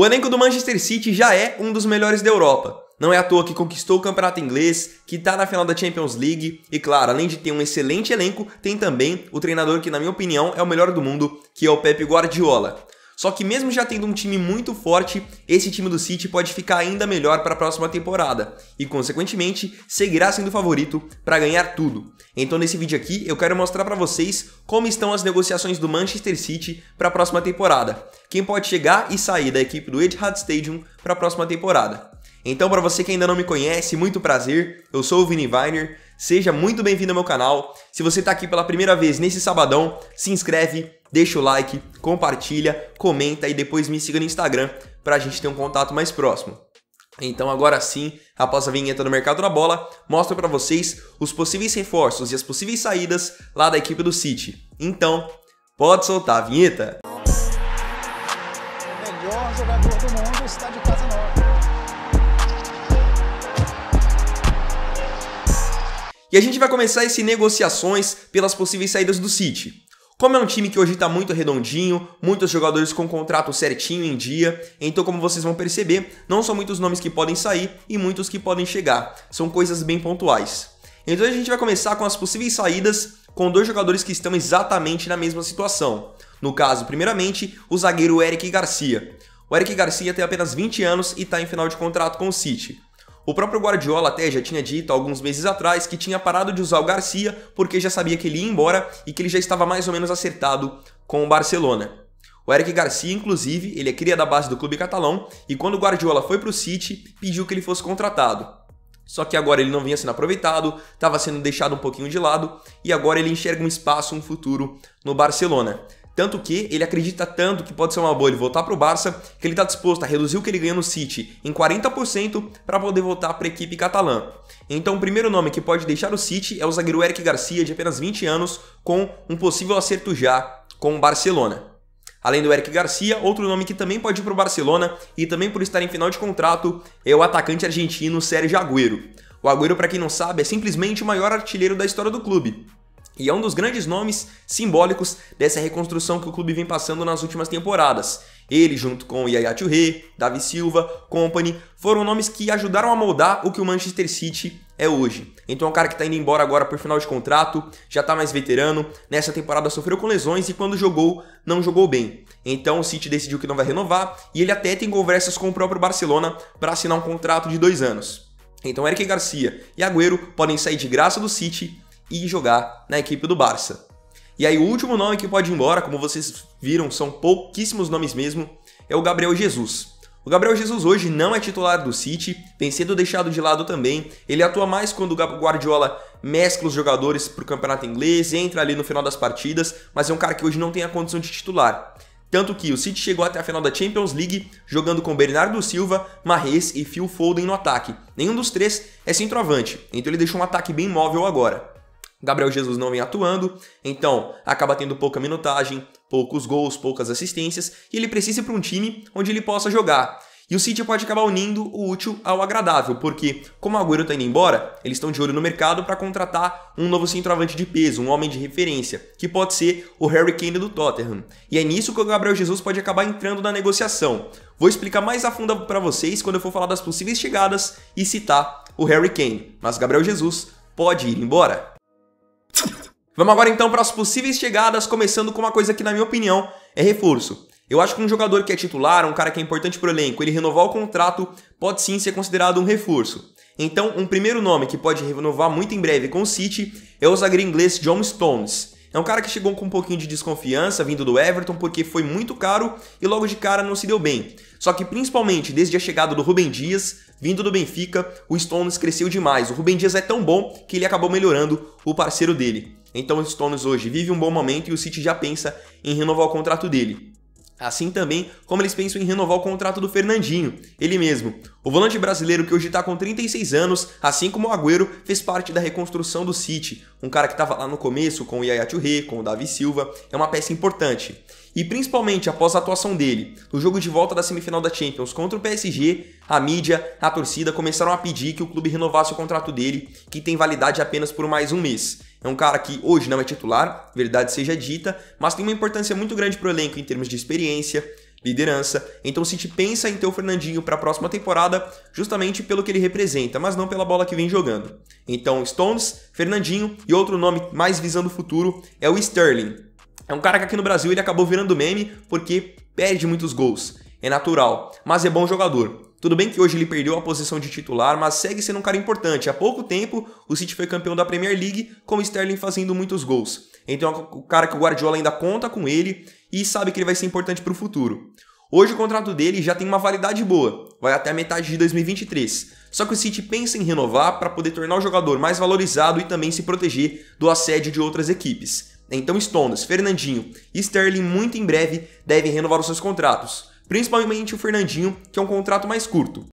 O elenco do Manchester City já é um dos melhores da Europa. Não é à toa que conquistou o campeonato inglês, que está na final da Champions League e, claro, além de ter um excelente elenco, tem também o treinador que, na minha opinião, é o melhor do mundo, que é o Pep Guardiola. Só que mesmo já tendo um time muito forte, esse time do City pode ficar ainda melhor para a próxima temporada e, consequentemente, seguirá sendo favorito para ganhar tudo. Então, nesse vídeo aqui, eu quero mostrar para vocês como estão as negociações do Manchester City para a próxima temporada, quem pode chegar e sair da equipe do Etihad Stadium para a próxima temporada. Então, para você que ainda não me conhece, muito prazer, eu sou o Vini Viner, seja muito bem-vindo ao meu canal. Se você está aqui pela primeira vez nesse sabadão, se inscreve, deixa o like, compartilha, comenta e depois me siga no Instagram para a gente ter um contato mais próximo. Então agora sim, após a vinheta do mercado da bola, mostro para vocês os possíveis reforços e as possíveis saídas lá da equipe do City. Então, pode soltar a vinheta. E a gente vai começar esse negociações pelas possíveis saídas do City. Como é um time que hoje está muito redondinho, muitos jogadores com contrato certinho em dia, então, como vocês vão perceber, não são muitos nomes que podem sair e muitos que podem chegar, são coisas bem pontuais. Então, a gente vai começar com as possíveis saídas com dois jogadores que estão exatamente na mesma situação. No caso, primeiramente, o zagueiro Eric Garcia. O Eric Garcia tem apenas 20 anos e está em final de contrato com o City. O próprio Guardiola até já tinha dito alguns meses atrás que tinha parado de usar o Garcia porque já sabia que ele ia embora e que ele já estava mais ou menos acertado com o Barcelona. O Eric Garcia, inclusive, ele é cria da base do clube catalão e quando o Guardiola foi para o City, pediu que ele fosse contratado. Só que agora ele não vinha sendo aproveitado, estava sendo deixado um pouquinho de lado e agora ele enxerga um espaço, um futuro no Barcelona. Tanto que ele acredita tanto que pode ser uma boa ele voltar para o Barça, que ele está disposto a reduzir o que ele ganha no City em 40% para poder voltar para a equipe catalã. Então, o primeiro nome que pode deixar o City é o zagueiro Eric Garcia, de apenas 20 anos, com um possível acerto já com o Barcelona. Além do Eric Garcia, outro nome que também pode ir para o Barcelona e também por estar em final de contrato é o atacante argentino Sérgio Agüero. O Agüero, para quem não sabe, é simplesmente o maior artilheiro da história do clube. E é um dos grandes nomes simbólicos dessa reconstrução que o clube vem passando nas últimas temporadas. Ele, junto com Yaya Touré, Davi Silva, Company, foram nomes que ajudaram a moldar o que o Manchester City é hoje. Então é um cara que está indo embora agora por final de contrato, já está mais veterano, nessa temporada sofreu com lesões e quando jogou, não jogou bem. Então o City decidiu que não vai renovar e ele até tem conversas com o próprio Barcelona para assinar um contrato de dois anos. Então Eric Garcia e Agüero podem sair de graça do City e jogar na equipe do Barça. E aí o último nome que pode ir embora, como vocês viram, são pouquíssimos nomes mesmo, é o Gabriel Jesus. O Gabriel Jesus hoje não é titular do City, vem sendo deixado de lado também. Ele atua mais quando o Guardiola mescla os jogadores para o campeonato inglês, entra ali no final das partidas, mas é um cara que hoje não tem a condição de titular. Tanto que o City chegou até a final da Champions League jogando com Bernardo Silva, Mahrez e Phil Foden no ataque. Nenhum dos três é centroavante, então ele deixou um ataque bem móvel agora. Gabriel Jesus não vem atuando, então acaba tendo pouca minutagem, poucos gols, poucas assistências, e ele precisa ir para um time onde ele possa jogar. E o City pode acabar unindo o útil ao agradável, porque como o Agüero está indo embora, eles estão de olho no mercado para contratar um novo centroavante de peso, um homem de referência, que pode ser o Harry Kane do Tottenham. E é nisso que o Gabriel Jesus pode acabar entrando na negociação. Vou explicar mais a fundo para vocês quando eu for falar das possíveis chegadas e citar o Harry Kane. Mas Gabriel Jesus pode ir embora. Vamos agora então para as possíveis chegadas, começando com uma coisa que, na minha opinião, é reforço. Eu acho que um jogador que é titular, um cara que é importante para o elenco, ele renovar o contrato pode sim ser considerado um reforço. Então, um primeiro nome que pode renovar muito em breve com o City é o zagueiro inglês John Stones. É um cara que chegou com um pouquinho de desconfiança vindo do Everton porque foi muito caro e logo de cara não se deu bem. Só que principalmente desde a chegada do Rubem Dias, vindo do Benfica, o Stones cresceu demais. O Rubem Dias é tão bom que ele acabou melhorando o parceiro dele. Então o Stones hoje vive um bom momento e o City já pensa em renovar o contrato dele. Assim também como eles pensam em renovar o contrato do Fernandinho, ele mesmo. O volante brasileiro que hoje está com 36 anos, assim como o Agüero, fez parte da reconstrução do City, um cara que estava lá no começo com o Yaya Touré, com o Davi Silva, é uma peça importante. E principalmente após a atuação dele, no jogo de volta da semifinal da Champions contra o PSG, a mídia, a torcida começaram a pedir que o clube renovasse o contrato dele, que tem validade apenas por mais um mês. É um cara que hoje não é titular, verdade seja dita, mas tem uma importância muito grande para o elenco em termos de experiência, liderança. Então o City pensa em ter o Fernandinho para a próxima temporada justamente pelo que ele representa, mas não pela bola que vem jogando. Então Stones, Fernandinho e outro nome mais visando o futuro é o Sterling. É um cara que aqui no Brasil ele acabou virando meme porque perde muitos gols. É natural, mas é bom jogador. Tudo bem que hoje ele perdeu a posição de titular, mas segue sendo um cara importante. Há pouco tempo, o City foi campeão da Premier League, com o Sterling fazendo muitos gols. Então, é o cara que o Guardiola ainda conta com ele e sabe que ele vai ser importante para o futuro. Hoje, o contrato dele já tem uma validade boa, vai até a metade de 2023. Só que o City pensa em renovar para poder tornar o jogador mais valorizado e também se proteger do assédio de outras equipes. Então, Stones, Fernandinho e Sterling muito em breve devem renovar os seus contratos principalmente o Fernandinho, que é um contrato mais curto.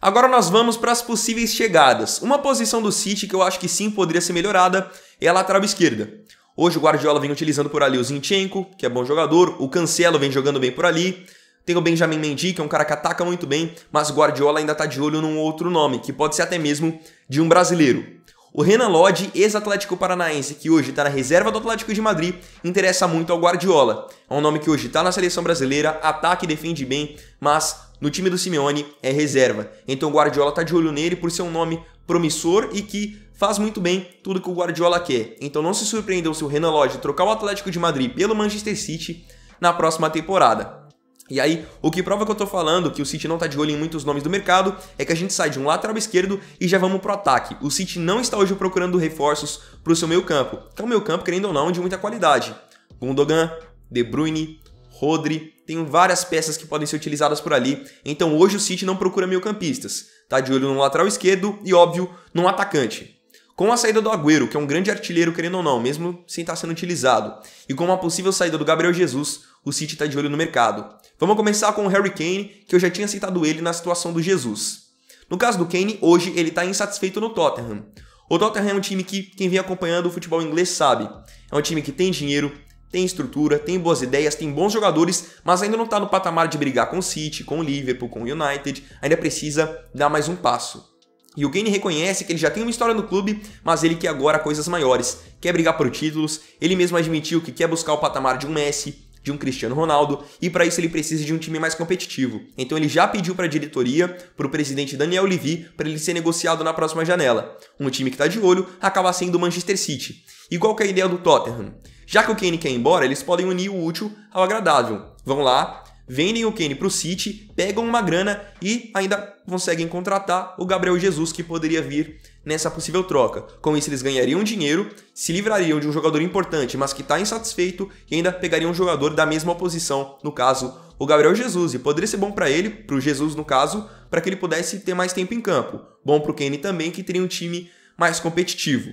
Agora nós vamos para as possíveis chegadas. Uma posição do City que eu acho que sim poderia ser melhorada é a lateral esquerda. Hoje o Guardiola vem utilizando por ali o Zinchenko, que é bom jogador, o Cancelo vem jogando bem por ali, tem o Benjamin Mendy, que é um cara que ataca muito bem, mas Guardiola ainda está de olho num outro nome, que pode ser até mesmo de um brasileiro. O Renan Lodge, ex-Atlético Paranaense, que hoje está na reserva do Atlético de Madrid, interessa muito ao Guardiola. É um nome que hoje está na seleção brasileira, ataca e defende bem, mas no time do Simeone é reserva. Então o Guardiola está de olho nele por ser um nome promissor e que faz muito bem tudo que o Guardiola quer. Então não se surpreendam se o Renan Lodge trocar o Atlético de Madrid pelo Manchester City na próxima temporada. E aí, o que prova que eu tô falando que o City não tá de olho em muitos nomes do mercado é que a gente sai de um lateral esquerdo e já vamos pro ataque. O City não está hoje procurando reforços pro seu meio-campo, que é um meio-campo, querendo ou não, de muita qualidade. Gundogan, De Bruyne, Rodri, tem várias peças que podem ser utilizadas por ali. Então, hoje o City não procura meio-campistas. Tá de olho no lateral esquerdo e, óbvio, num atacante. Com a saída do Agüero, que é um grande artilheiro, querendo ou não, mesmo sem estar tá sendo utilizado, e com uma possível saída do Gabriel Jesus, o City está de olho no mercado. Vamos começar com o Harry Kane, que eu já tinha citado ele na situação do Jesus. No caso do Kane, hoje ele está insatisfeito no Tottenham. O Tottenham é um time que quem vem acompanhando o futebol inglês sabe. É um time que tem dinheiro, tem estrutura, tem boas ideias, tem bons jogadores, mas ainda não está no patamar de brigar com o City, com o Liverpool, com o United, ainda precisa dar mais um passo. E o Kane reconhece que ele já tem uma história no clube, mas ele quer agora coisas maiores. Quer brigar por títulos, ele mesmo admitiu que quer buscar o patamar de um Messi, de um Cristiano Ronaldo, e para isso ele precisa de um time mais competitivo. Então ele já pediu para a diretoria, para o presidente Daniel Levy, para ele ser negociado na próxima janela. Um time que está de olho acaba sendo o Manchester City. E qual que é a ideia do Tottenham? Já que o Kane quer ir embora, eles podem unir o útil ao agradável. Vão lá, vendem o Kane para o City, pegam uma grana e ainda conseguem contratar o Gabriel Jesus que poderia vir nessa possível troca. Com isso eles ganhariam dinheiro, se livrariam de um jogador importante, mas que está insatisfeito e ainda pegariam um jogador da mesma posição, no caso o Gabriel Jesus, e poderia ser bom para ele, para o Jesus no caso, para que ele pudesse ter mais tempo em campo. Bom para o Kane também que teria um time mais competitivo.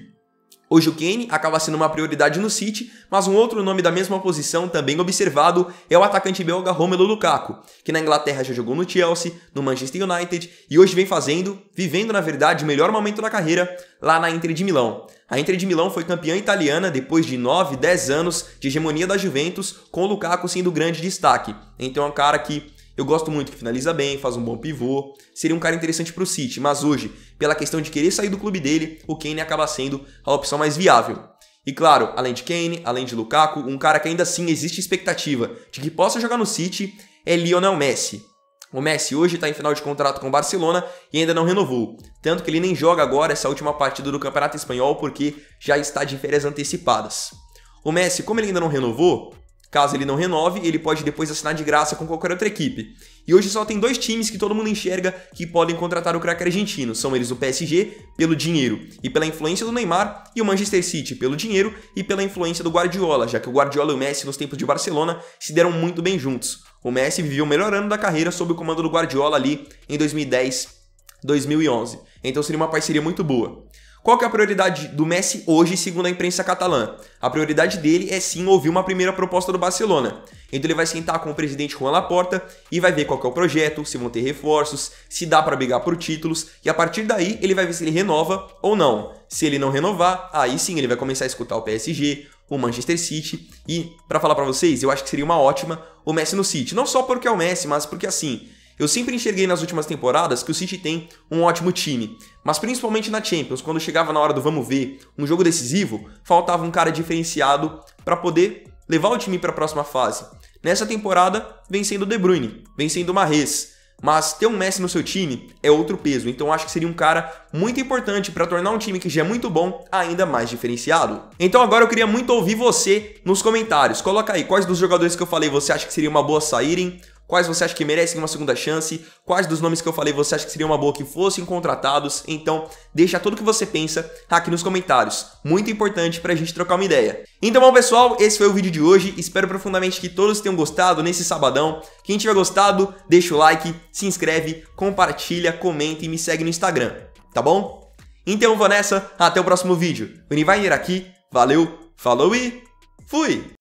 Hoje o Kane acaba sendo uma prioridade no City, mas um outro nome da mesma posição também observado é o atacante belga Romelu Lukaku, que na Inglaterra já jogou no Chelsea, no Manchester United e hoje vem fazendo, vivendo na verdade, o melhor momento da carreira lá na Inter de Milão. A Inter de Milão foi campeã italiana depois de 9, 10 anos de hegemonia da Juventus, com o Lukaku sendo o grande destaque. Então é um cara que eu gosto muito que finaliza bem, faz um bom pivô. Seria um cara interessante para o City, mas hoje, pela questão de querer sair do clube dele, o Kane acaba sendo a opção mais viável. E claro, além de Kane, além de Lukaku, um cara que ainda assim existe expectativa de que possa jogar no City é Lionel Messi. O Messi hoje está em final de contrato com o Barcelona e ainda não renovou, tanto que ele nem joga agora essa última partida do Campeonato Espanhol porque já está de férias antecipadas. O Messi, como ele ainda não renovou, Caso ele não renove, ele pode depois assinar de graça com qualquer outra equipe. E hoje só tem dois times que todo mundo enxerga que podem contratar o craque argentino. São eles o PSG, pelo dinheiro e pela influência do Neymar, e o Manchester City, pelo dinheiro e pela influência do Guardiola, já que o Guardiola e o Messi nos tempos de Barcelona se deram muito bem juntos. O Messi viveu o melhor ano da carreira sob o comando do Guardiola ali em 2010, 2011. Então seria uma parceria muito boa. Qual que é a prioridade do Messi hoje, segundo a imprensa catalã? A prioridade dele é sim ouvir uma primeira proposta do Barcelona. Então ele vai sentar com o presidente Juan Laporta e vai ver qual que é o projeto, se vão ter reforços, se dá para brigar por títulos, e a partir daí ele vai ver se ele renova ou não. Se ele não renovar, aí sim ele vai começar a escutar o PSG, o Manchester City, e para falar para vocês, eu acho que seria uma ótima o Messi no City, não só porque é o Messi, mas porque assim, eu sempre enxerguei nas últimas temporadas que o City tem um ótimo time, mas principalmente na Champions, quando chegava na hora do vamos ver, um jogo decisivo, faltava um cara diferenciado para poder levar o time para a próxima fase. Nessa temporada, vencendo De Bruyne, vencendo sendo Mahrez, mas ter um Messi no seu time é outro peso, então acho que seria um cara muito importante para tornar um time que já é muito bom ainda mais diferenciado. Então agora eu queria muito ouvir você nos comentários. Coloca aí quais dos jogadores que eu falei você acha que seria uma boa saírem, quais você acha que merecem uma segunda chance, quais dos nomes que eu falei você acha que seria uma boa que fossem contratados. Então, deixa tudo o que você pensa aqui nos comentários. Muito importante para a gente trocar uma ideia. Então, bom pessoal, esse foi o vídeo de hoje. Espero profundamente que todos tenham gostado nesse sabadão. Quem tiver gostado, deixa o like, se inscreve, compartilha, comenta e me segue no Instagram, tá bom? Então, vou nessa, até o próximo vídeo. O Niviner aqui, valeu, falou e fui!